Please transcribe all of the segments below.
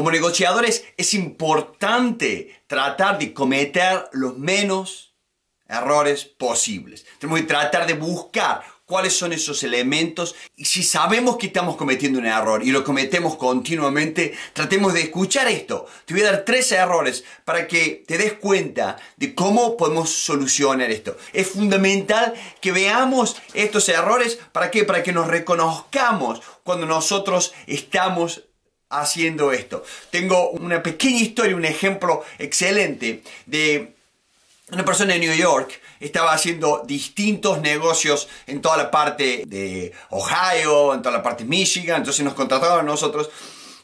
Como negociadores es importante tratar de cometer los menos errores posibles. Tenemos que tratar de buscar cuáles son esos elementos y si sabemos que estamos cometiendo un error y lo cometemos continuamente, tratemos de escuchar esto. Te voy a dar tres errores para que te des cuenta de cómo podemos solucionar esto. Es fundamental que veamos estos errores para qué? Para que nos reconozcamos cuando nosotros estamos haciendo esto. Tengo una pequeña historia, un ejemplo excelente de una persona de New York estaba haciendo distintos negocios en toda la parte de Ohio, en toda la parte de Michigan, entonces nos contrataron a nosotros.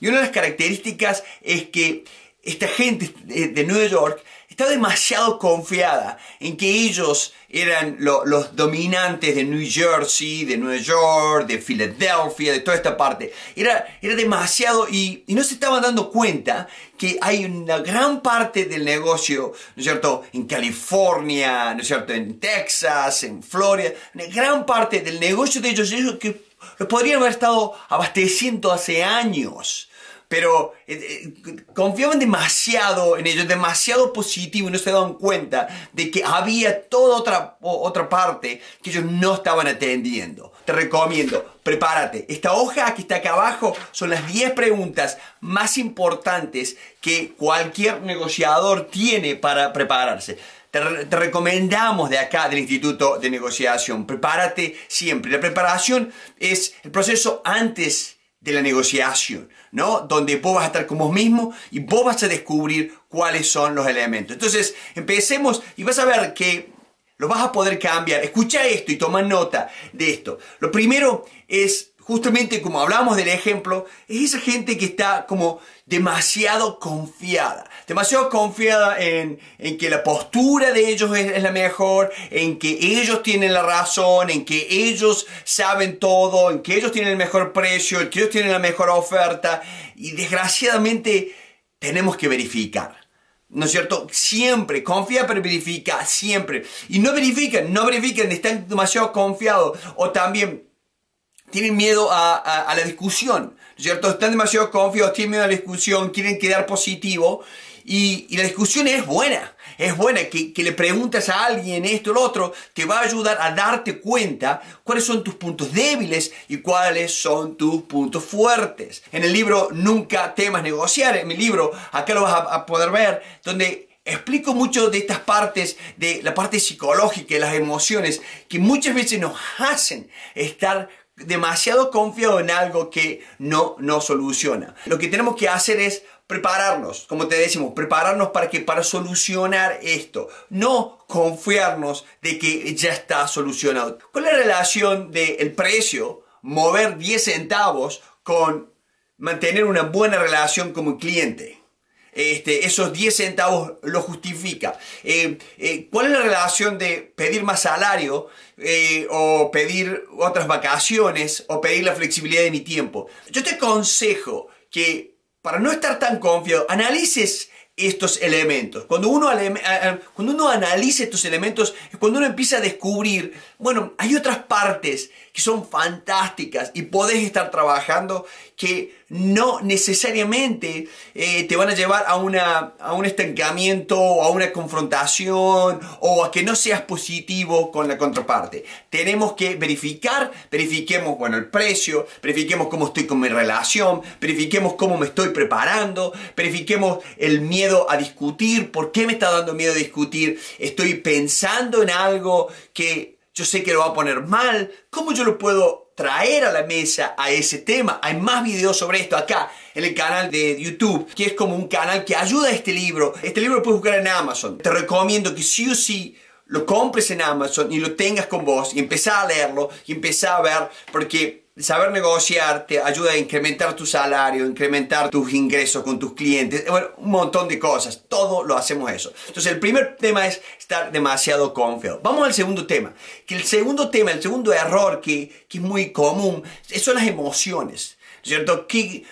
Y una de las características es que esta gente de New York estaba demasiado confiada en que ellos eran los dominantes de New Jersey, de Nueva York, de Filadelfia, de toda esta parte. Era, era demasiado y, no se estaban dando cuenta que hay una gran parte del negocio, ¿no es cierto?, en California, ¿no es cierto?, en Texas, en Florida, una gran parte del negocio de ellos, ellos que lo podrían haber estado abasteciendo hace años pero eh, eh, confiaban demasiado en ellos, demasiado positivo y no se daban cuenta de que había toda otra, otra parte que ellos no estaban atendiendo. Te recomiendo, prepárate. Esta hoja que está acá abajo son las 10 preguntas más importantes que cualquier negociador tiene para prepararse. Te, te recomendamos de acá, del Instituto de Negociación. Prepárate siempre. La preparación es el proceso antes de la negociación, ¿no? Donde vos vas a estar como vos mismo y vos vas a descubrir cuáles son los elementos. Entonces, empecemos y vas a ver que lo vas a poder cambiar. Escucha esto y toma nota de esto. Lo primero es, justamente como hablamos del ejemplo, es esa gente que está como demasiado confiada demasiado confiada en, en que la postura de ellos es, la mejor, en que ellos tienen la razón, en que ellos saben todo, en que ellos tienen el mejor precio, en que ellos tienen la mejor oferta. Y desgraciadamente tenemos que verificar. ¿No es cierto? Siempre, confía pero verifica, siempre. Y no verifican, no verifican, están demasiado confiados. O también tienen miedo a, la discusión, ¿no es cierto? Están demasiado confiados, tienen miedo a la discusión, quieren quedar positivo y, la discusión es buena, es buena. Que, le preguntas a alguien esto o lo otro, te va a ayudar a darte cuenta cuáles son tus puntos débiles y cuáles son tus puntos fuertes. En el libro Nunca temas negociar, en mi libro, acá lo vas a, poder ver, donde Explico mucho de estas partes, de la parte psicológica y las emociones, que muchas veces nos hacen estar demasiado confiado en algo que no nos soluciona. Lo que tenemos que hacer es prepararnos, como te decimos, prepararnos para que para solucionar esto, no confiarnos de que ya está solucionado. ¿Cuál es la relación del precio, mover 10 centavos con mantener una buena relación como cliente. Este, esos 10 centavos lo justifica. Eh, eh, ¿Cuál es la relación de pedir más salario eh, o pedir otras vacaciones o pedir la flexibilidad de mi tiempo? Yo te aconsejo que para no estar tan confiado, analices estos elementos. Cuando uno, cuando uno analiza estos elementos, es cuando uno empieza a descubrir bueno, hay otras partes que son fantásticas y podés estar trabajando que no necesariamente eh, te van a llevar a, una, a un estancamiento o a una confrontación o a que no seas positivo con la contraparte. Tenemos que verificar, verifiquemos bueno, el precio, verifiquemos cómo estoy con mi relación, verifiquemos cómo me estoy preparando, verifiquemos el miedo a discutir, por qué me está dando miedo a discutir, estoy pensando en algo que yo sé que lo va a poner mal, ¿cómo yo lo puedo traer a la mesa a ese tema? Hay más videos sobre esto acá en el canal de YouTube, que es como un canal que ayuda a este libro. Este libro lo puedes buscar en Amazon. Te recomiendo que sí o sí lo compres en Amazon y lo tengas con vos y empezá a leerlo y empezá a ver, porque Saber negociar te ayuda a incrementar tu salario, incrementar tus ingresos con tus clientes, eh, bueno, un montón de cosas. Todo lo hacemos eso. Entonces, el primer tema es estar demasiado confiado. Vamos al segundo tema. Que el segundo tema, el segundo error que, es muy común, son las emociones. ¿Cierto? Que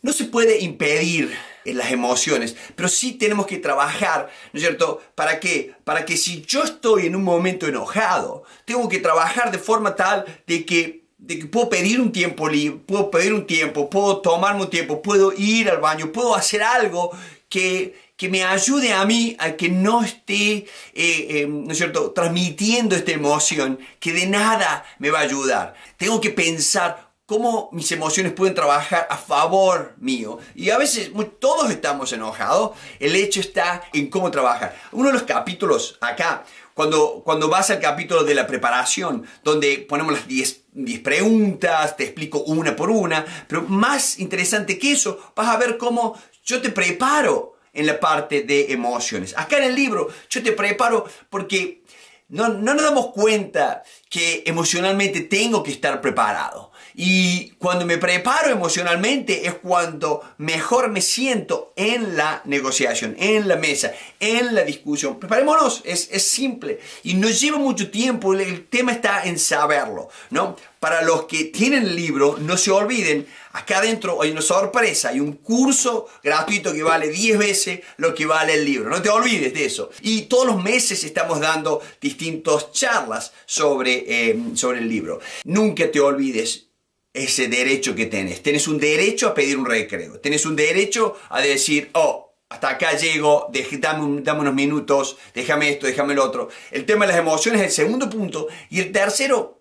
no se puede impedir eh, las emociones, pero sí tenemos que trabajar, ¿no es cierto? ¿Para qué? Para que si yo estoy en un momento enojado, tengo que trabajar de forma tal de que de que puedo pedir un tiempo libre, puedo pedir un tiempo, puedo tomarme un tiempo, puedo ir al baño, puedo hacer algo que, que me ayude a mí a que no esté, eh, eh, ¿no es cierto?, transmitiendo esta emoción, que de nada me va a ayudar. Tengo que pensar cómo mis emociones pueden trabajar a favor mío. Y a veces todos estamos enojados, el hecho está en cómo trabajar. Uno de los capítulos acá cuando, cuando vas al capítulo de la preparación, donde ponemos las 10 preguntas, te explico una por una, pero más interesante que eso, vas a ver cómo yo te preparo en la parte de emociones. Acá en el libro yo te preparo porque no, no nos damos cuenta que emocionalmente tengo que estar preparado. Y cuando me preparo emocionalmente es cuando mejor me siento en la negociación, en la mesa, en la discusión. Preparémonos, es, es simple y no lleva mucho tiempo, el, tema está en saberlo, ¿no? Para los que tienen el libro, no se olviden, acá adentro hay una sorpresa, hay un curso gratuito que vale 10 veces lo que vale el libro. No te olvides de eso. Y todos los meses estamos dando distintas charlas sobre, eh, sobre el libro. Nunca te olvides, ese derecho que tenés. Tenés un derecho a pedir un recreo. Tenés un derecho a decir, oh, hasta acá llego, dame, unos minutos, déjame esto, déjame el otro. El tema de las emociones es el segundo punto. Y el tercero,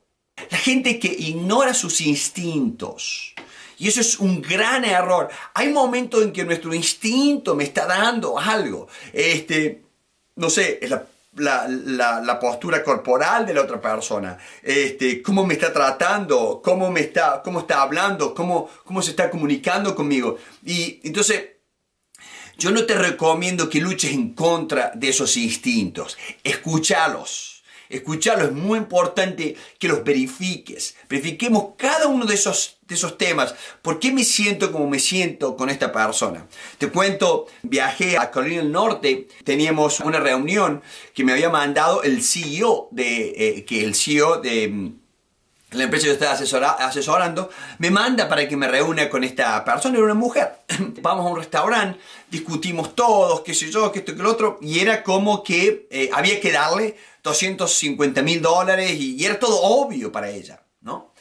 la gente que ignora sus instintos. Y eso es un gran error. Hay momentos en que nuestro instinto me está dando algo. Este, no sé, es la la, postura corporal de la otra persona, este, cómo me está tratando, cómo, me está, cómo está hablando, cómo, cómo se está comunicando conmigo. Y entonces, yo no te recomiendo que luches en contra de esos instintos. Escúchalos Escucharlo es muy importante que los verifiques. Verifiquemos cada uno de esos, de esos temas. ¿Por qué me siento como me siento con esta persona? Te cuento, viajé a Carolina del Norte, teníamos una reunión que me había mandado el CEO de, eh, que el CEO de mm, la empresa que yo estaba asesorando, me manda para que me reúna con esta persona, era una mujer. Vamos a un restaurante, discutimos todos, qué sé yo, qué esto, qué lo otro, y era como que eh, había que darle 250 mil dólares y, era todo obvio para ella, ¿no?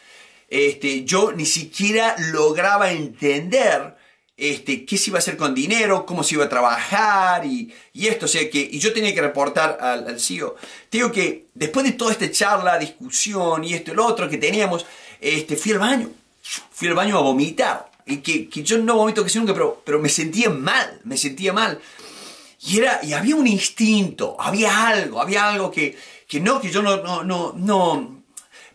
Este, yo ni siquiera lograba entender este, qué se iba a hacer con dinero, cómo se iba a trabajar y, esto. O sea que, y yo tenía que reportar al, al CEO. Te que después de toda esta charla, discusión y esto y lo otro que teníamos, este, fui al baño. Fui al baño a vomitar. Y que, yo no vomito que nunca, pero, pero me sentía mal, me sentía mal. Y, era, y había un instinto, había algo, había algo que, que no, que yo no, no, no, no.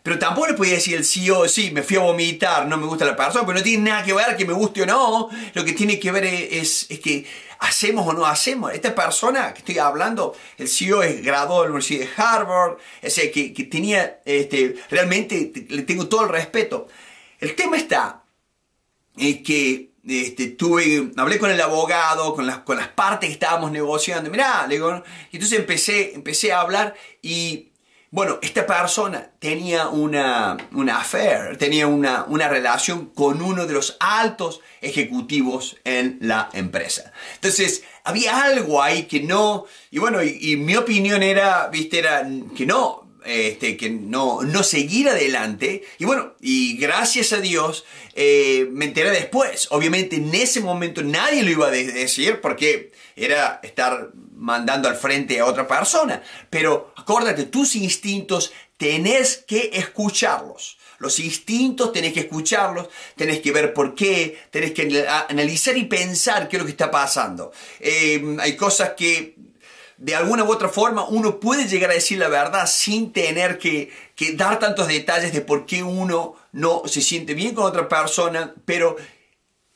Pero tampoco le podía decir el CEO, sí, me fui a vomitar, no me gusta la persona, pero no tiene nada que ver que me guste o no. Lo que tiene que ver es, es que hacemos o no hacemos. Esta persona que estoy hablando, el CEO es graduado de la Universidad de Harvard, es que, que tenía, este, realmente le tengo todo el respeto. El tema está es que este, tuve, hablé con el abogado, con las, con las partes que estábamos negociando, mirá, le digo, y entonces empecé, empecé a hablar y, bueno, esta persona tenía una, una affair, tenía una, relación con uno de los altos ejecutivos en la empresa. Entonces, había algo ahí que no, y bueno, y mi opinión era, viste, era que no, este, que no, no seguir adelante. Y bueno, y gracias a Dios eh, me enteré después. Obviamente en ese momento nadie lo iba a decir porque era estar mandando al frente a otra persona. Pero acuérdate, tus instintos tenés que escucharlos. Los instintos tenés que escucharlos, tenés que ver por qué, tenés que analizar y pensar qué es lo que está pasando. Eh, hay cosas que de alguna u otra forma uno puede llegar a decir la verdad sin tener que, dar tantos detalles de por qué uno no se siente bien con otra persona, pero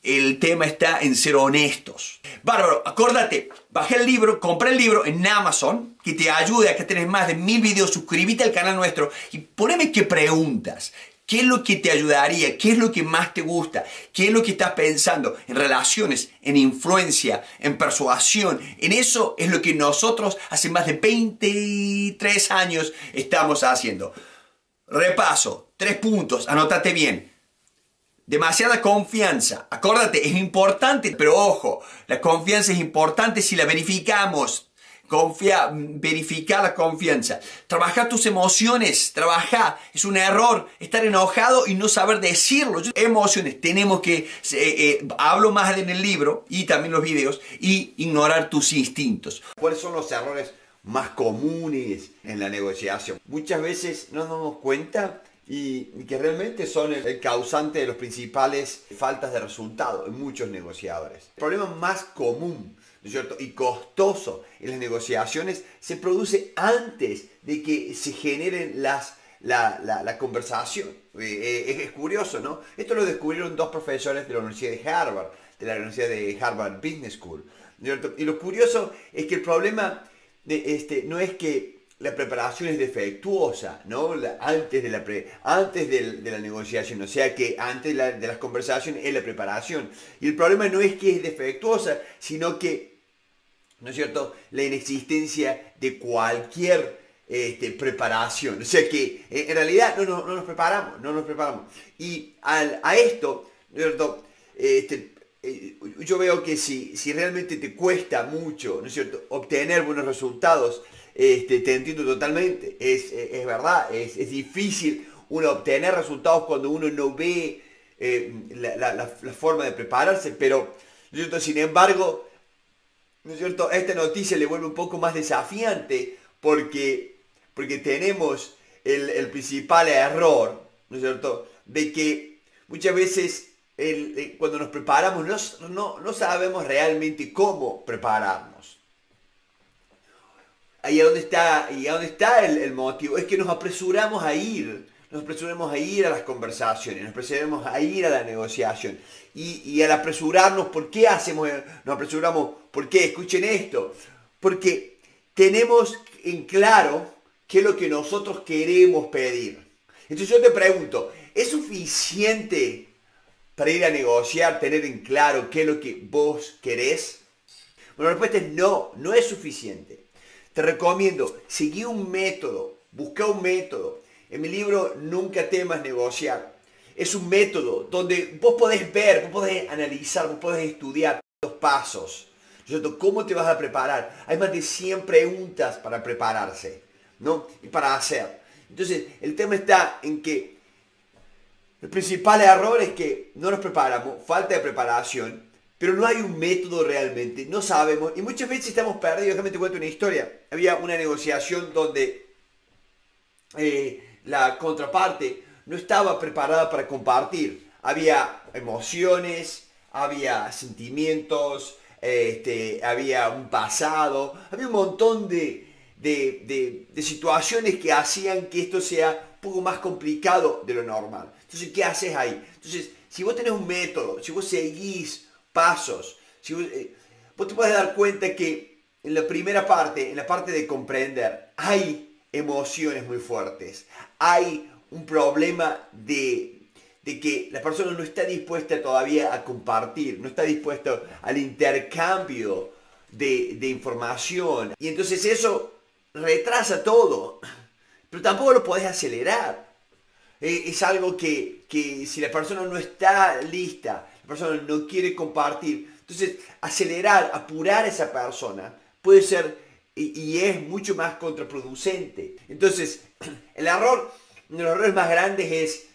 el tema está en ser honestos. Bárbaro, acordate, bajé el libro, compré el libro en Amazon, que te ayude a que tenés más de mil videos, suscríbete al canal nuestro y poneme qué preguntas, ¿Qué es lo que te ayudaría? ¿Qué es lo que más te gusta? ¿Qué es lo que estás pensando en relaciones, en influencia, en persuasión? En eso es lo que nosotros hace más de 23 años estamos haciendo. Repaso, tres puntos, anótate bien. Demasiada confianza. Acuérdate, es importante, pero ojo, la confianza es importante si la verificamos Confía, verifica la confianza. Trabaja tus emociones, trabaja. Es un error estar enojado y no saber decirlo. emociones, tenemos que, eh, eh, hablo más en el libro y también los videos, y ignorar tus instintos. ¿Cuáles son los errores más comunes en la negociación? Muchas veces no nos damos cuenta y, que realmente son el, causante de las principales faltas de resultado en muchos negociadores. El problema más común cierto? Y costoso en las negociaciones se produce antes de que se generen las, la, conversación. Eh, eh, es, curioso, ¿no? Esto lo descubrieron dos profesores de la Universidad de Harvard, de la Universidad de Harvard Business School. y lo curioso es que el problema de este, no es que la preparación es defectuosa, ¿no? antes de la, antes de, la negociación, o sea que antes de, de las conversaciones es la preparación. Y el problema no es que es defectuosa, sino que ¿no es cierto?, la inexistencia de cualquier este, preparación. O sea que eh, en realidad no, nos preparamos, no nos preparamos. Y a esto, ¿no es cierto?, este, eh, yo veo que si, si realmente te cuesta mucho, ¿no es cierto?, obtener buenos resultados, este, te entiendo totalmente, es, eh, verdad, es, difícil uno obtener resultados cuando uno no ve la, forma de prepararse, pero ¿no sin embargo, ¿no cierto? Esta noticia le vuelve un poco más desafiante porque, porque tenemos el, principal error, ¿no es cierto? De que muchas veces eh, cuando nos preparamos no, sabemos realmente cómo prepararnos. Ahí a dónde está, está el, motivo, es que nos apresuramos a ir, nos apresuramos a ir a las conversaciones, nos apresuramos a ir a la negociación. Y, y al apresurarnos, ¿por qué hacemos? Nos apresuramos ¿Por qué? Escuchen esto. Porque tenemos en claro qué es lo que nosotros queremos pedir. Entonces yo te pregunto, ¿es suficiente para ir a negociar, tener en claro qué es lo que vos querés? Bueno, la respuesta es no, no es suficiente. Te recomiendo, seguir un método, busca un método. En mi libro Nunca temas negociar. Es un método donde vos podés ver, vos podés analizar, vos podés estudiar los pasos ¿Cómo te vas a preparar? Hay más de 100 preguntas para prepararse, ¿no? Y para hacer. Entonces, el tema está en que el principal error es que no nos preparamos, falta de preparación, pero no hay un método realmente, no sabemos, y muchas veces estamos perdidos. Déjame te cuento una historia. Había una negociación donde eh, la contraparte no estaba preparada para compartir. Había emociones, había sentimientos, este, había un pasado, había un montón de, situaciones que hacían que esto sea un poco más complicado de lo normal. Entonces, ¿qué haces ahí? Entonces, si vos tenés un método, si vos seguís pasos, vos, eh, vos te puedes dar cuenta que en la primera parte, en la parte de comprender, hay emociones muy fuertes, hay un problema de, de que la persona no está dispuesta todavía a compartir, no está dispuesta al intercambio de, información. Y entonces eso retrasa todo, pero tampoco lo podés acelerar. E, es algo que, que si la persona no está lista, la persona no quiere compartir, entonces acelerar, apurar a esa persona puede ser y, es mucho más contraproducente. Entonces, el error, uno de los errores más grandes es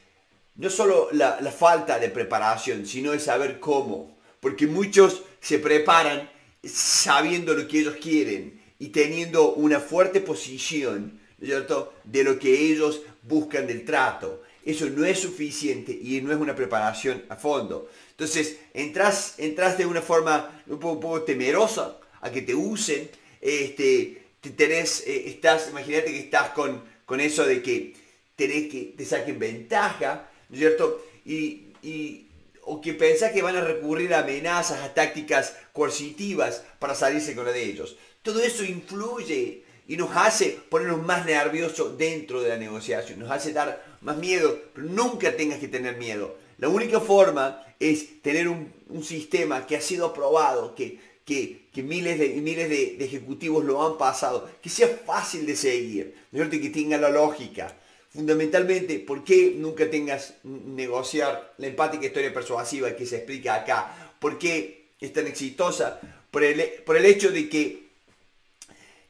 no solo la, falta de preparación, sino el saber cómo. Porque muchos se preparan sabiendo lo que ellos quieren y teniendo una fuerte posición, cierto?, de lo que ellos buscan del trato. Eso no es suficiente y no es una preparación a fondo. Entonces, entras, entras de una forma un poco, temerosa a que te usen. Este, eh, estás, imagínate que estás con, con eso de que tenés que te saquen ventaja, es cierto? Y, o que pensás que van a recurrir a amenazas, a tácticas coercitivas para salirse con la de ellos. Todo eso influye y nos hace ponernos más nerviosos dentro de la negociación, nos hace dar más miedo, pero nunca tengas que tener miedo. La única forma es tener un, sistema que ha sido aprobado, que, que, miles, de, miles de, ejecutivos lo han pasado, que sea fácil de seguir, ¿no es que tenga la lógica. Fundamentalmente, ¿por qué nunca tengas negociar la empática historia persuasiva que se explica acá? ¿Por qué es tan exitosa? Por el, hecho de que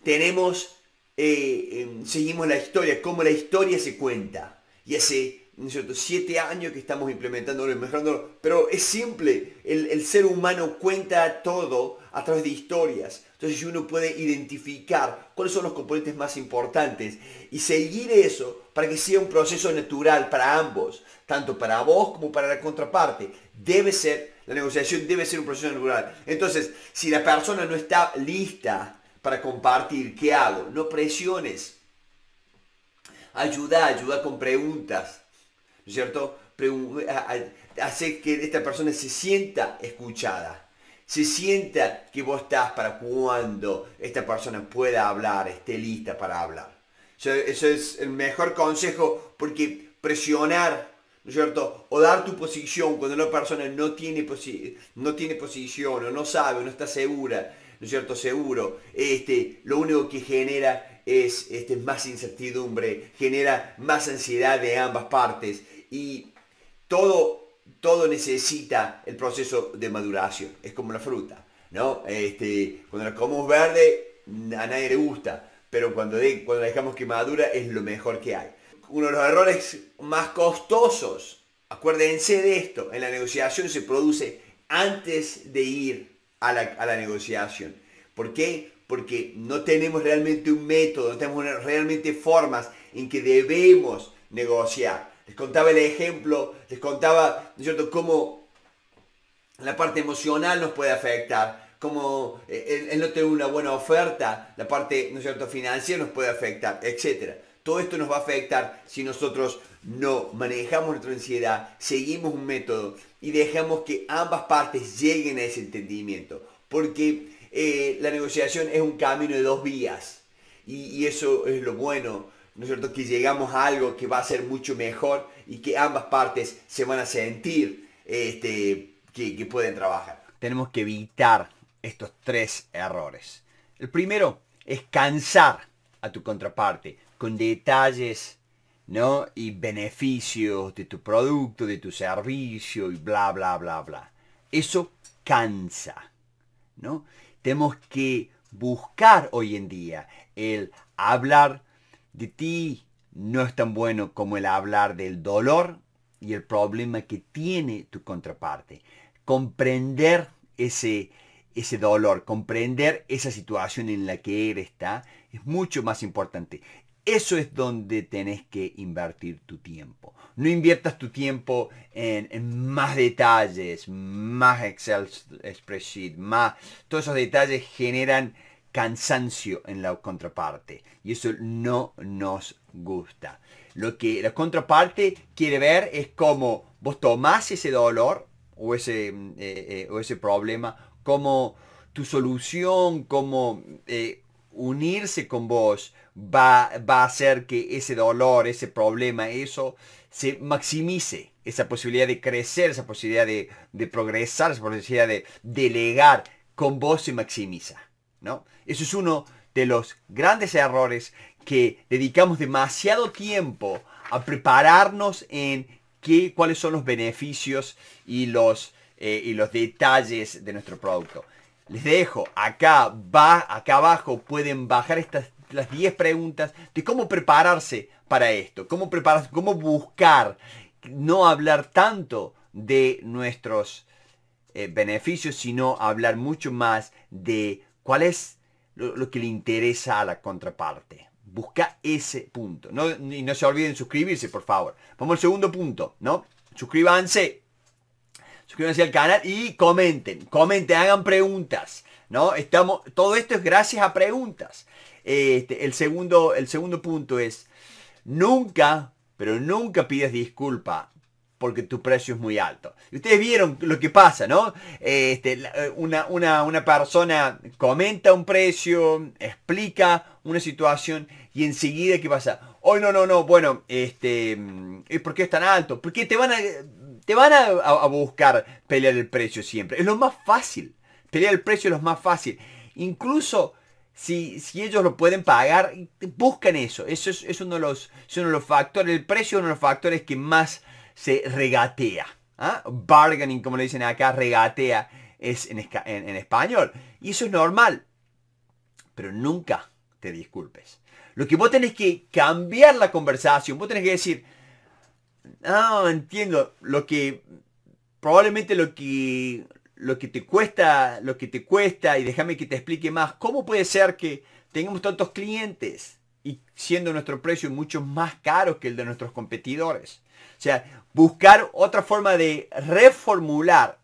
tenemos, eh, em, seguimos la historia, cómo la historia se cuenta. Y hace, siete años que estamos implementándolo y mejorándolo. Pero es simple, el ser humano cuenta todo a través de historias entonces uno puede identificar cuáles son los componentes más importantes y seguir eso para que sea un proceso natural para ambos, tanto para vos como para la contraparte. Debe ser, la negociación debe ser un proceso natural. Entonces, si la persona no está lista para compartir, ¿qué hago? No presiones. Ayuda, ayuda con preguntas, ¿no es cierto? hacer que esta persona se sienta escuchada se sienta que vos estás para cuando esta persona pueda hablar, esté lista para hablar. Eso es el mejor consejo porque presionar, ¿no es cierto? O dar tu posición cuando la persona no tiene, no tiene posición o no sabe o no está segura, ¿no es cierto? Seguro, este, lo único que genera es este, más incertidumbre, genera más ansiedad de ambas partes y todo todo necesita el proceso de maduración. Es como la fruta, ¿no? Este, cuando la comemos verde, a nadie le gusta, pero cuando, cuando dejamos que madura es lo mejor que hay. Uno de los errores más costosos, acuérdense de esto, en la negociación se produce antes de ir a la, a la negociación. ¿Por qué? Porque no tenemos realmente un método, no tenemos realmente formas en que debemos negociar. Les contaba el ejemplo, les contaba, cómo la parte emocional nos puede afectar, cómo eh, el, no tener una buena oferta, la parte, ¿no cierto?, financiera nos puede afectar, etc. Todo esto nos va a afectar si nosotros no manejamos nuestra ansiedad, seguimos un método y dejamos que ambas partes lleguen a ese entendimiento. Porque eh, la negociación es un camino de dos vías. y eso es lo bueno ¿no es cierto? Que llegamos a algo que va a ser mucho mejor y que ambas partes se van a sentir este, que, que pueden trabajar. Tenemos que evitar estos tres errores. El primero es cansar a tu contraparte con detalles ¿no? y beneficios de tu producto, de tu servicio y bla, bla, bla, bla. Eso cansa. ¿no? Tenemos que buscar hoy en día el hablar de ti no es tan bueno como el hablar del dolor y el problema que tiene tu contraparte. Comprender ese, ese dolor, comprender esa situación en la que él está, es mucho más importante. Eso es donde tenés que invertir tu tiempo. No inviertas tu tiempo en, más detalles, más Excel spreadsheet, más... Todos esos detalles generan cansancio en la contraparte. Y eso no nos gusta. Lo que la contraparte quiere ver es cómo vos tomás ese dolor o ese, mm, eh, eh, o ese problema, como tu solución, como eh, unirse con vos va, va a hacer que ese dolor, ese problema, eso se maximice esa posibilidad de crecer, esa posibilidad de, de, progresar, esa posibilidad de delegar, con vos se maximiza. Eso es uno de los grandes errores que dedicamos demasiado tiempo a prepararnos en qué, cuáles son los beneficios y los, eh, y los detalles de nuestro producto. Les dejo, acá, va, acá abajo pueden bajar estas las 10 preguntas de cómo prepararse para esto, cómo cómo buscar, no hablar tanto de nuestros eh, beneficios, sino hablar mucho más de ¿Cuál es lo, que le interesa a la contraparte? Busca ese punto. No, y no se olviden suscribirse, por favor. Vamos al segundo punto, ¿no? Suscríbanse. Suscríbanse al canal y comenten. Comenten, hagan preguntas. ¿No? Estamos, todo esto es gracias a preguntas. Este, el, segundo, el segundo punto es, nunca, pero nunca pides disculpa porque tu precio es muy alto. ustedes vieron lo que pasa, ¿no? Este, una, persona comenta un precio, explica una situación y enseguida, ¿qué pasa? Hoy no, no, no, bueno, este, ¿por qué es tan alto? Porque te van a, te van a, buscar pelear el precio siempre. Es lo más fácil. Pelear el precio es lo más fácil. Incluso si, si ellos lo pueden pagar, buscan eso. Eso es, uno, de los, es uno de los factores. El precio es uno de los factores que más se regatea. ¿ah? Bargaining, como le dicen acá, regatea es en, español. Y eso es normal. Pero nunca te disculpes. Lo que vos tenés que cambiar la conversación, vos tenés que decir, no, entiendo, lo que probablemente lo que lo que te cuesta, lo que te cuesta y déjame que te explique más, ¿cómo puede ser que tengamos tantos clientes y siendo nuestro precio mucho más caro que el de nuestros competidores? O sea, buscar otra forma de reformular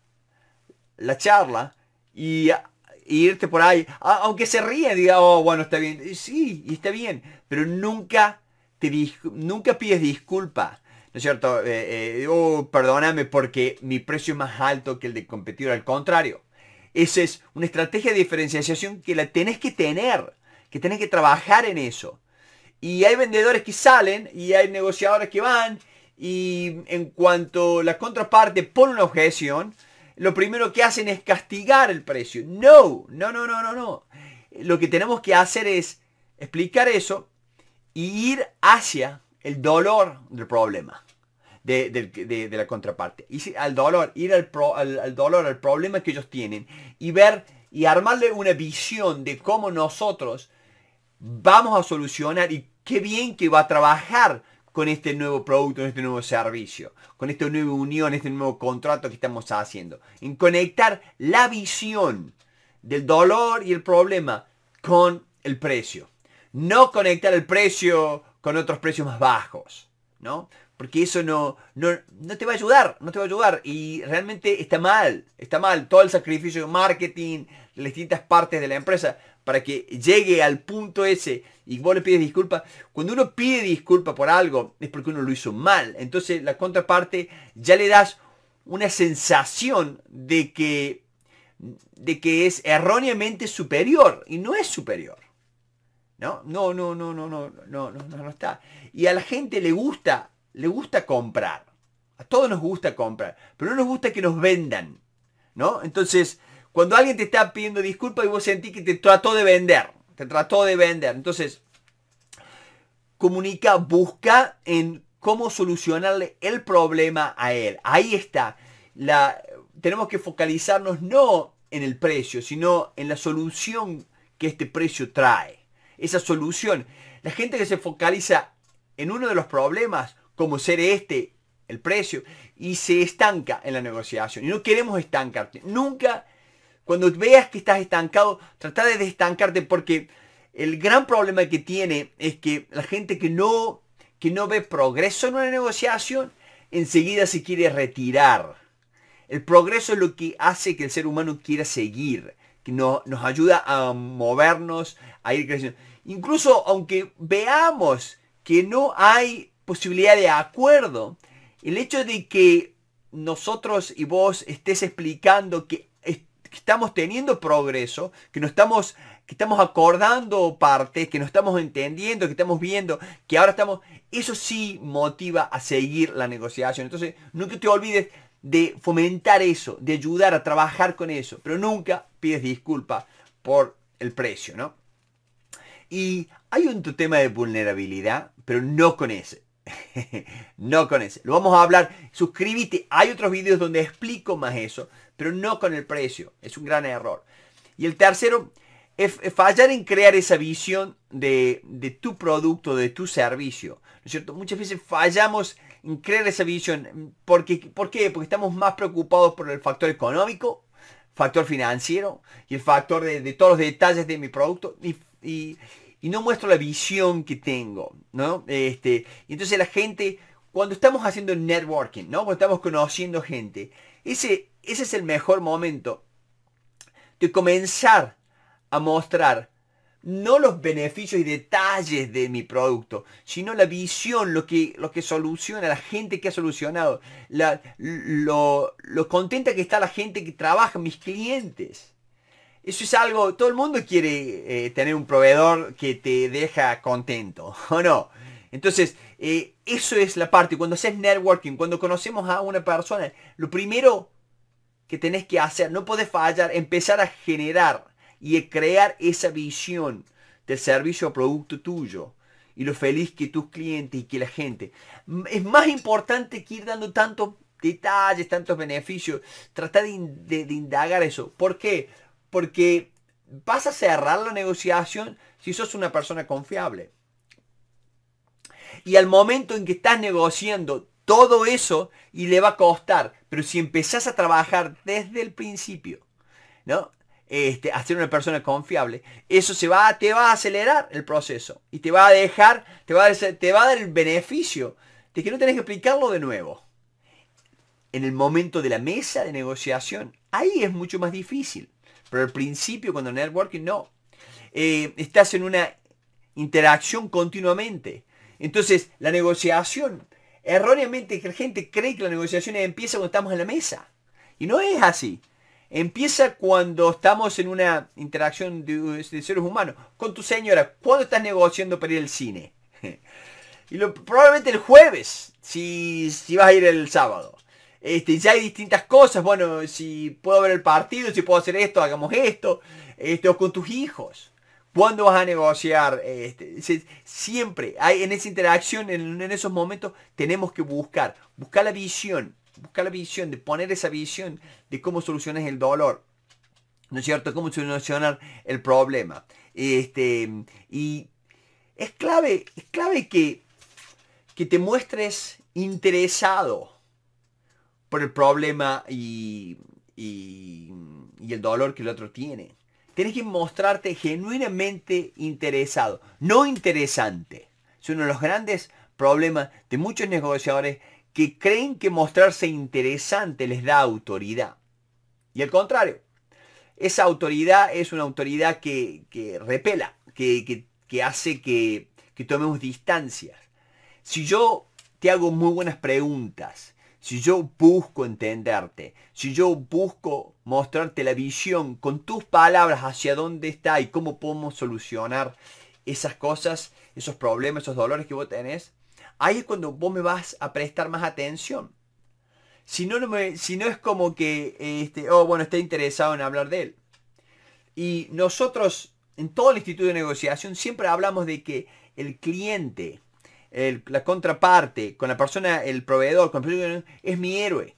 la charla y, irte por ahí. Aunque se ríe, diga, oh, bueno, está bien. sí, y está bien. Pero nunca, te nunca pides disculpa. ¿No es cierto? Eh, eh, oh, perdóname porque mi precio es más alto que el de competidor. Al contrario. Esa es una estrategia de diferenciación que la tenés que tener, que tenés que trabajar en eso. Y hay vendedores que salen y hay negociadores que van y en cuanto la contraparte pone una objeción, lo primero que hacen es castigar el precio. No, no, no, no, no, no. Lo que tenemos que hacer es explicar eso y ir hacia el dolor del problema, de, la contraparte. Ir al dolor, ir al, dolor, al problema que ellos tienen y ver y armarle una visión de cómo nosotros vamos a solucionar y qué bien que va a trabajar con este nuevo producto, con este nuevo servicio, con esta nueva unión, este nuevo contrato que estamos haciendo. En conectar la visión del dolor y el problema con el precio. No conectar el precio con otros precios más bajos, ¿no? Porque eso no, no, no te va a ayudar, no te va a ayudar. Y realmente está mal, está mal. Todo el sacrificio de marketing, las distintas partes de la empresa para que llegue al punto ese y vos le pides disculpas. Cuando uno pide disculpa por algo es porque uno lo hizo mal. Entonces la contraparte ya le das una sensación de que, de que es erróneamente superior y no es superior. No, no, no, no, no, no, no, no, no está. Y a la gente le gusta, le gusta comprar. A todos nos gusta comprar, pero no nos gusta que nos vendan, ¿no? Entonces, cuando alguien te está pidiendo disculpas y vos sentís que te trató de vender, te trató de vender. Entonces, comunica, busca en cómo solucionarle el problema a él. Ahí está. tenemos que focalizarnos no en el precio, sino en la solución que este precio trae. Esa solución. La gente que se focaliza en uno de los problemas, como ser este, el precio, y se estanca en la negociación. Y no queremos estancarte. Nunca cuando veas que estás estancado, trata de destancarte porque el gran problema que tiene es que la gente que no, que no ve progreso en una negociación, enseguida se quiere retirar. El progreso es lo que hace que el ser humano quiera seguir, que nos ayuda a movernos, a ir creciendo. Incluso aunque veamos que no hay posibilidad de acuerdo, el hecho de que nosotros y vos estés explicando que que estamos teniendo progreso, que no estamos, que estamos acordando partes, que no estamos entendiendo, que estamos viendo, que ahora estamos, eso sí motiva a seguir la negociación. Entonces, nunca te olvides de fomentar eso, de ayudar a trabajar con eso, pero nunca pides disculpas por el precio, ¿no? Y hay un tema de vulnerabilidad, pero no con ese no con ese. Lo vamos a hablar. Suscríbete. Hay otros vídeos donde explico más eso, pero no con el precio. Es un gran error. Y el tercero, fallar en crear esa visión de, tu producto, de tu servicio. ¿No es cierto? Muchas veces fallamos en crear esa visión. Porque, ¿Por qué? Porque estamos más preocupados por el factor económico, factor financiero y el factor de, todos los detalles de mi producto. y y no muestro la visión que tengo, ¿no? Este, entonces la gente, cuando estamos haciendo networking, ¿no? Cuando estamos conociendo gente, ese, ese es el mejor momento de comenzar a mostrar no los beneficios y detalles de mi producto, sino la visión, lo que, lo que soluciona, la gente que ha solucionado, la, lo, lo contenta que está la gente que trabaja, mis clientes. Eso es algo, todo el mundo quiere eh, tener un proveedor que te deja contento, ¿o no? Entonces, eh, eso es la parte. Cuando haces networking, cuando conocemos a una persona, lo primero que tenés que hacer, no podés fallar, empezar a generar y crear esa visión del servicio o producto tuyo y lo feliz que tus clientes y que la gente. Es más importante que ir dando tantos detalles, tantos beneficios. Trata de indagar eso. ¿Por qué? Porque vas a cerrar la negociación si sos una persona confiable. Y al momento en que estás negociando todo eso y le va a costar, pero si empezás a trabajar desde el principio, ¿no? Este, a ser una persona confiable, eso se te va a acelerar el proceso y te va a dejar, te va a, te va a dar el beneficio de que no tenés que explicarlo de nuevo. En el momento de la mesa de negociación, ahí es mucho más difícil. Pero al principio, cuando networking, no. Eh, estás en una interacción continuamente. Entonces, la negociación, erróneamente la gente cree que la negociación empieza cuando estamos en la mesa. Y no es así. Empieza cuando estamos en una interacción de, seres humanos. Con tu señora, ¿cuándo estás negociando para ir al cine? y lo, probablemente el jueves, si, si vas a ir el sábado. Este, ya hay distintas cosas, bueno, si puedo ver el partido, si puedo hacer esto, hagamos esto, esto o con tus hijos. ¿Cuándo vas a negociar? Este, siempre hay en esa interacción, en, esos momentos, tenemos que buscar, buscar la visión, buscar la visión, de poner esa visión de cómo solucionas el dolor, ¿no es cierto? Cómo solucionar el problema. Este, y es clave, es clave que, que te muestres interesado por el problema y, el dolor que el otro tiene. Tienes que mostrarte genuinamente interesado, no interesante. Es uno de los grandes problemas de muchos negociadores que creen que mostrarse interesante les da autoridad. Y al contrario, esa autoridad es una autoridad que, repela, que, que hace que, tomemos distancias. Si yo te hago muy buenas preguntas si yo busco entenderte, si yo busco mostrarte la visión con tus palabras hacia dónde está y cómo podemos solucionar esas cosas, esos problemas, esos dolores que vos tenés, ahí es cuando vos me vas a prestar más atención. Si no, no, es como que, este, oh, bueno, está interesado en hablar de él. Y nosotros, en todo el Instituto de Negociación, siempre hablamos de que el cliente, la contraparte, con la persona, el proveedor, con es mi héroe.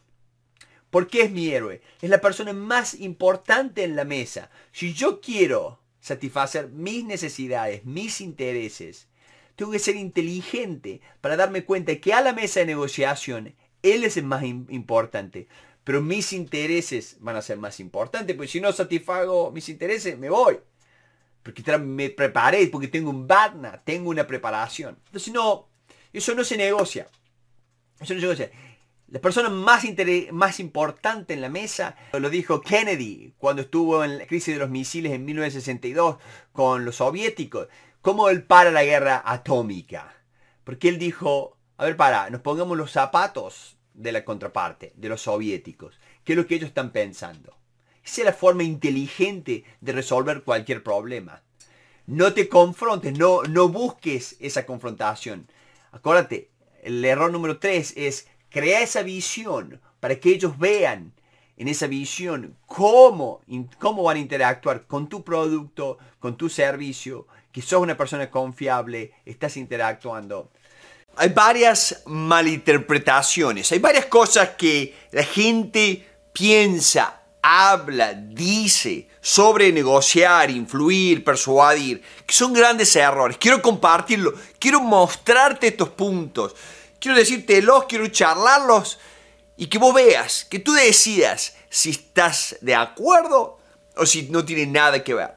¿Por qué es mi héroe? Es la persona más importante en la mesa. Si yo quiero satisfacer mis necesidades, mis intereses, tengo que ser inteligente para darme cuenta que a la mesa de negociación él es el más importante. Pero mis intereses van a ser más importantes, porque si no satisfago mis intereses, me voy porque me preparé, porque tengo un badna, tengo una preparación. Entonces no, eso no se negocia. Eso no se negocia. La persona más, más importante en la mesa lo dijo Kennedy cuando estuvo en la crisis de los misiles en 1962 con los soviéticos. ¿Cómo él para la guerra atómica? Porque él dijo, a ver, para, nos pongamos los zapatos de la contraparte, de los soviéticos. ¿Qué es lo que ellos están pensando? Esa es la forma inteligente de resolver cualquier problema. No te confrontes, no, no busques esa confrontación. Acuérdate, el error número tres es crear esa visión para que ellos vean en esa visión cómo, cómo van a interactuar con tu producto, con tu servicio, que sos una persona confiable, estás interactuando. Hay varias malinterpretaciones, hay varias cosas que la gente piensa habla, dice sobre negociar, influir, persuadir, que son grandes errores. Quiero compartirlo, quiero mostrarte estos puntos, quiero decírtelos, quiero charlarlos y que vos veas, que tú decidas si estás de acuerdo o si no tiene nada que ver.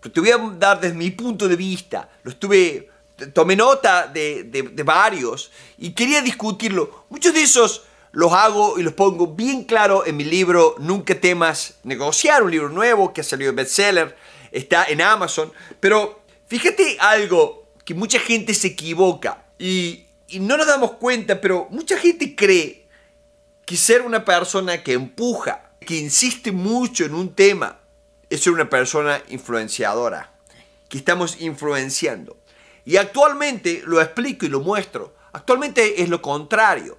Pero te voy a dar desde mi punto de vista, lo estuve, tomé nota de varios y quería discutirlo. Muchos de esos los hago y los pongo bien claro en mi libro Nunca temas negociar, un libro nuevo que ha salido bestseller, está en Amazon. Pero fíjate algo que mucha gente se equivoca y, y no nos damos cuenta, pero mucha gente cree que ser una persona que empuja, que insiste mucho en un tema, es ser una persona influenciadora, que estamos influenciando. Y actualmente, lo explico y lo muestro, actualmente es lo contrario.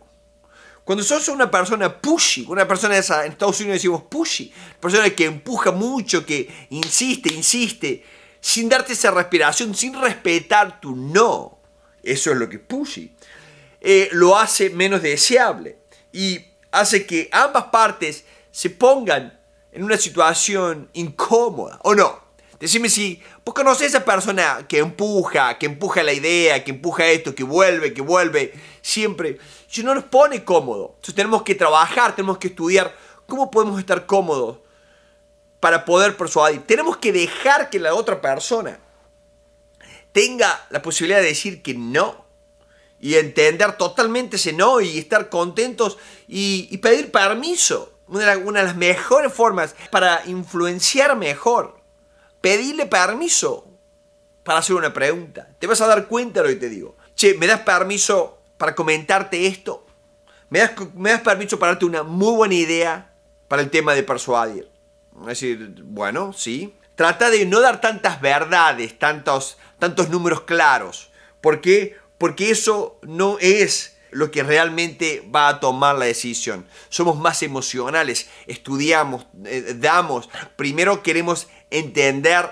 Cuando sos una persona pushy, una persona esa, en Estados Unidos decimos pushy, persona que empuja mucho, que insiste, insiste, sin darte esa respiración, sin respetar tu no, eso es lo que es pushy, eh, lo hace menos deseable y hace que ambas partes se pongan en una situación incómoda, ¿o no? Decime si vos conocés a esa persona que empuja, que empuja la idea, que empuja esto, que vuelve, que vuelve, siempre si no nos pone cómodo. Entonces tenemos que trabajar, tenemos que estudiar cómo podemos estar cómodos para poder persuadir. Tenemos que dejar que la otra persona tenga la posibilidad de decir que no y entender totalmente ese no y estar contentos y, pedir permiso. Una de, las, mejores formas para influenciar mejor. Pedirle permiso para hacer una pregunta. Te vas a dar cuenta de lo que te digo. Che, ¿me das permiso para comentarte esto. Me das, permiso para darte una muy buena idea para el tema de persuadir. Es decir, bueno, sí. Trata de no dar tantas verdades, tantos, tantos números claros. ¿Por qué? Porque eso no es lo que realmente va a tomar la decisión. Somos más emocionales, estudiamos, eh, damos. Primero queremos entender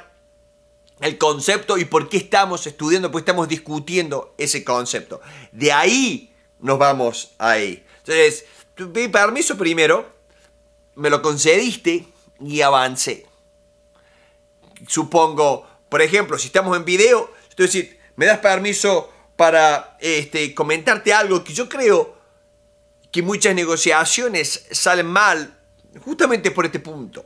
el concepto y por qué estamos estudiando, por estamos discutiendo ese concepto. De ahí nos vamos ahí. Entonces, mi permiso primero, me lo concediste y avancé. Supongo, por ejemplo, si estamos en video, estoy me das permiso para este, comentarte algo que yo creo que muchas negociaciones salen mal justamente por este punto.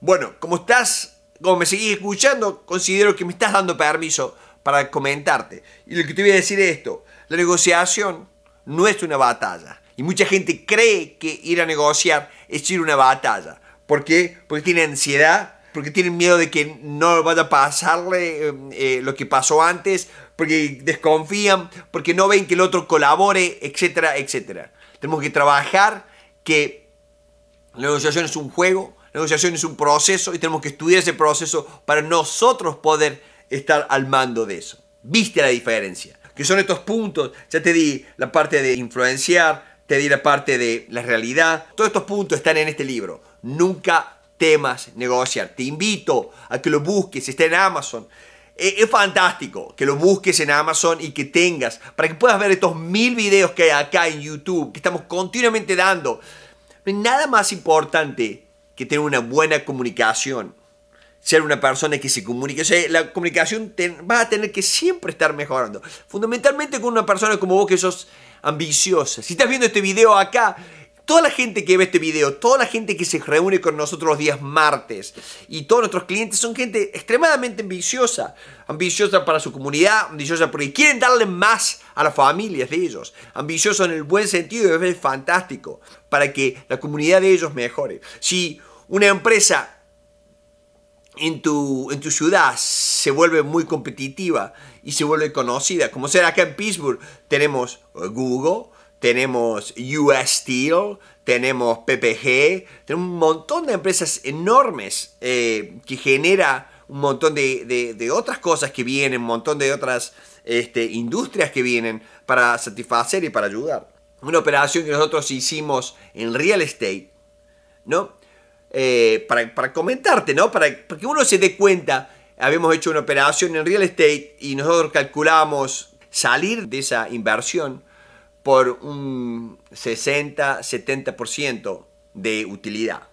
Bueno, como estás como me seguís escuchando, considero que me estás dando permiso para comentarte. Y lo que te voy a decir es esto, la negociación no es una batalla. Y mucha gente cree que ir a negociar es ir a una batalla. ¿Por qué? Porque tiene ansiedad, porque tiene miedo de que no vaya a pasarle eh, eh, lo que pasó antes, porque desconfían, porque no ven que el otro colabore, etcétera, etcétera. Tenemos que trabajar que la negociación es un juego, negociación es un proceso y tenemos que estudiar ese proceso para nosotros poder estar al mando de eso. ¿Viste la diferencia? Que son estos puntos. Ya te di la parte de influenciar, te di la parte de la realidad. Todos estos puntos están en este libro. Nunca temas negociar. Te invito a que lo busques, está en Amazon. E, es fantástico que lo busques en Amazon y que tengas, para que puedas ver estos mil videos que hay acá en YouTube, que estamos continuamente dando. nada más importante que tener una buena comunicación, ser una persona que se comunique. O la comunicación te, vas a tener que siempre estar mejorando. Fundamentalmente con una persona como vos que sos ambiciosa. Si estás viendo este video acá, toda la gente que ve este video, toda la gente que se reúne con nosotros los días martes y todos nuestros clientes son gente extremadamente ambiciosa. Ambiciosa para su comunidad, ambiciosa porque quieren darle más a las familias de ellos. Ambiciosa en el buen sentido y es fantástico para que la comunidad de ellos mejore. Si una empresa en tu, en tu ciudad se vuelve muy competitiva y se vuelve conocida, como será acá en Pittsburgh, tenemos eh, Google, tenemos US Steel, tenemos PPG, tenemos un montón de empresas enormes eh, que genera un montón de, otras cosas que vienen, un montón de otras este, industrias que vienen para satisfacer y para ayudar. Una operación que nosotros hicimos en real estate, ¿no? Eh, para, comentarte, ¿no? Para, para, que uno se dé cuenta, habíamos hecho una operación en real estate y nosotros calculamos salir de esa inversión por un 60-70% de utilidad.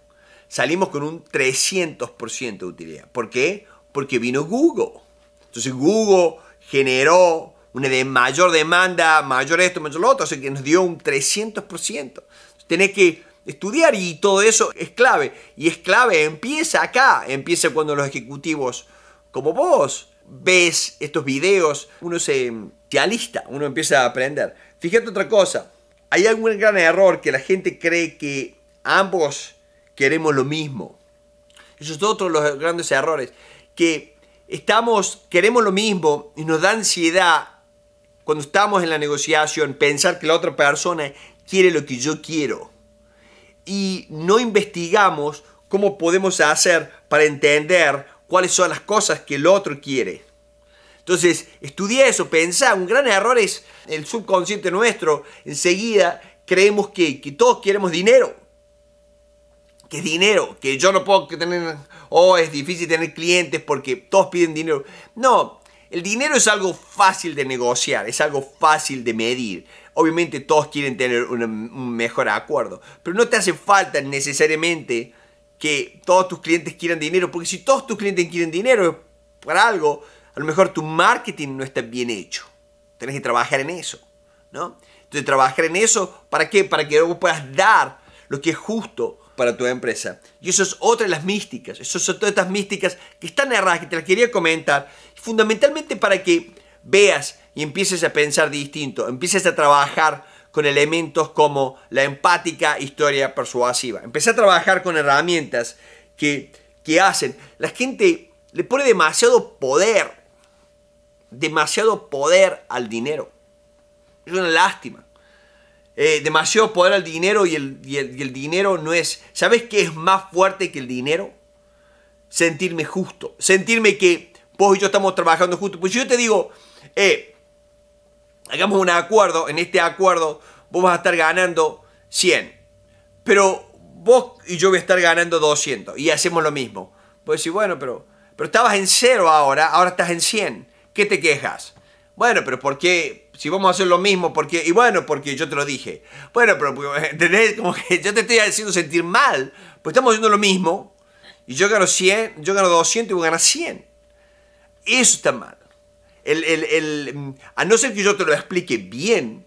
Salimos con un 300% de utilidad. ¿Por qué? Porque vino Google. Entonces Google generó una mayor demanda, mayor esto, mayor lo otro, así que nos dio un 300%. Tenés que estudiar y todo eso es clave. Y es clave, empieza acá, empieza cuando los ejecutivos como vos ves estos videos, uno se, se alista, uno empieza a aprender. Fíjate otra cosa, hay algún gran error que la gente cree que ambos queremos lo mismo. Eso es otro de los grandes errores, que estamos, queremos lo mismo y nos da ansiedad cuando estamos en la negociación pensar que la otra persona quiere lo que yo quiero. Y no investigamos cómo podemos hacer para entender cuáles son las cosas que el otro quiere. Entonces, estudia eso, pensá, un gran error es el subconsciente nuestro, enseguida creemos que, todos queremos dinero, que es dinero, que yo no puedo tener, o oh, es difícil tener clientes porque todos piden dinero. No, el dinero es algo fácil de negociar, es algo fácil de medir. Obviamente todos quieren tener un, un mejor acuerdo, pero no te hace falta necesariamente que todos tus clientes quieran dinero, porque si todos tus clientes quieren dinero, para algo, a lo mejor tu marketing no está bien hecho. Tienes que trabajar en eso, ¿no? Entonces, trabajar en eso, ¿para qué? Para que luego puedas dar lo que es justo para tu empresa. Y eso es otra de las místicas. Eso son todas estas místicas que están erradas, que te las quería comentar. Fundamentalmente para que veas y empieces a pensar distinto, empieces a trabajar con elementos como la empática historia persuasiva. Empecé a trabajar con herramientas que, que hacen. La gente le pone demasiado poder demasiado poder al dinero. Es una lástima. Eh, demasiado poder al dinero y el, dinero no es... ¿Sabes qué es más fuerte que el dinero? Sentirme justo. Sentirme que vos y yo estamos trabajando justo. Pues yo te digo, eh, hagamos un acuerdo. En este acuerdo vos vas a estar ganando 100. Pero vos y yo voy a estar ganando 200. Y hacemos lo mismo. Pues sí, bueno, pero, pero estabas en cero ahora. Ahora estás en 100. ¿Qué te quejas? Bueno, pero ¿por qué? Si vamos a hacer lo mismo, ¿por qué? Y bueno, porque yo te lo dije. Bueno, pero pues, ¿entendés? Como que yo te estoy haciendo sentir mal, pues estamos haciendo lo mismo. Y yo gano 100, yo gano 200 y vos ganas 100. Eso está mal. El, el, el, mm, a no ser que yo te lo explique bien,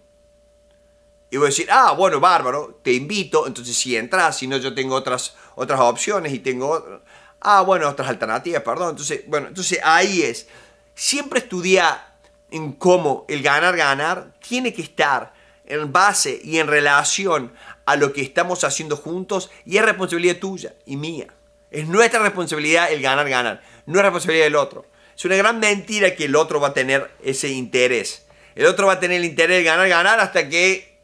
y voy a decir, ah, bueno, bárbaro, te invito, entonces si entras, si no, yo tengo otras, otras opciones y tengo, ah, bueno, otras alternativas, perdón. Entonces, bueno, entonces ahí es siempre estudia en cómo el ganar-ganar tiene que estar en base y en relación a lo que estamos haciendo juntos y es responsabilidad tuya y mía. Es nuestra responsabilidad el ganar-ganar, no es responsabilidad del otro. Es una gran mentira que el otro va a tener ese interés. El otro va a tener el interés de ganar-ganar hasta que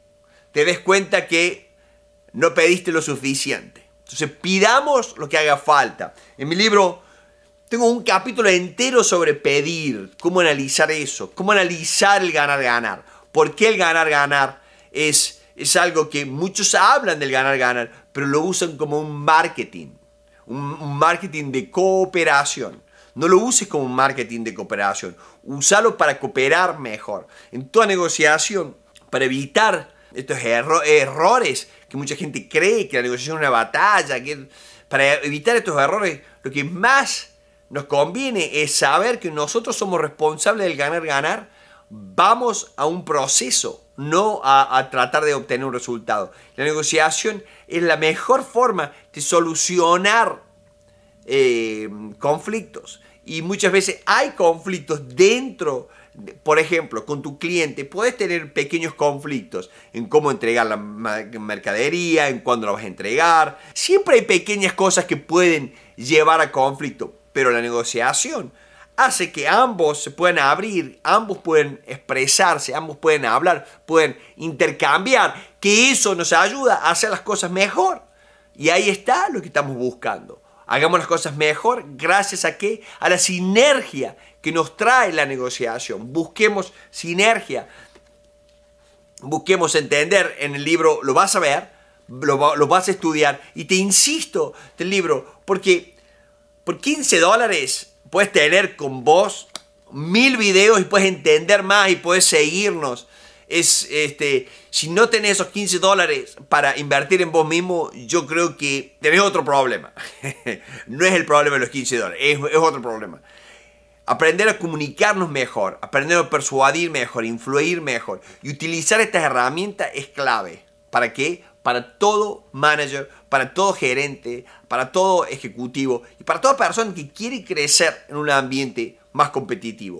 te des cuenta que no pediste lo suficiente. Entonces pidamos lo que haga falta. En mi libro tengo un capítulo entero sobre pedir, cómo analizar eso, cómo analizar el ganar-ganar. ¿Por qué el ganar-ganar es, es algo que muchos hablan del ganar-ganar, pero lo usan como un marketing, un, marketing de cooperación? No lo uses como un marketing de cooperación, usalo para cooperar mejor. En toda negociación, para evitar estos errores que mucha gente cree que la negociación es una batalla, que para evitar estos errores, lo que más nos conviene saber que nosotros somos responsables del ganar-ganar. Vamos a un proceso, no a, tratar de obtener un resultado. La negociación es la mejor forma de solucionar eh, conflictos. Y muchas veces hay conflictos dentro por ejemplo, con tu cliente puedes tener pequeños conflictos en cómo entregar la mercadería, en cuándo la vas a entregar. Siempre hay pequeñas cosas que pueden llevar a conflicto pero la negociación hace que ambos se puedan abrir, ambos pueden expresarse, ambos pueden hablar, pueden intercambiar, que eso nos ayuda a hacer las cosas mejor. Y ahí está lo que estamos buscando. Hagamos las cosas mejor gracias a qué? A la sinergia que nos trae la negociación. Busquemos sinergia. Busquemos entender, en el libro lo vas a ver, lo, vas a estudiar y te insisto el libro, porque por 15 dólares puedes tener con vos mil videos y puedes entender más y puedes seguirnos. Es, este, si no tenés esos 15 dólares para invertir en vos mismo, yo creo que tenés otro problema. no es el problema de los 15 dólares, es, es otro problema. Aprender a comunicarnos mejor, aprender a persuadir mejor, influir mejor. Y utilizar estas herramientas es clave. ¿Para qué? Para todo manager para todo gerente, para todo ejecutivo y para toda persona que quiere crecer en un ambiente más competitivo.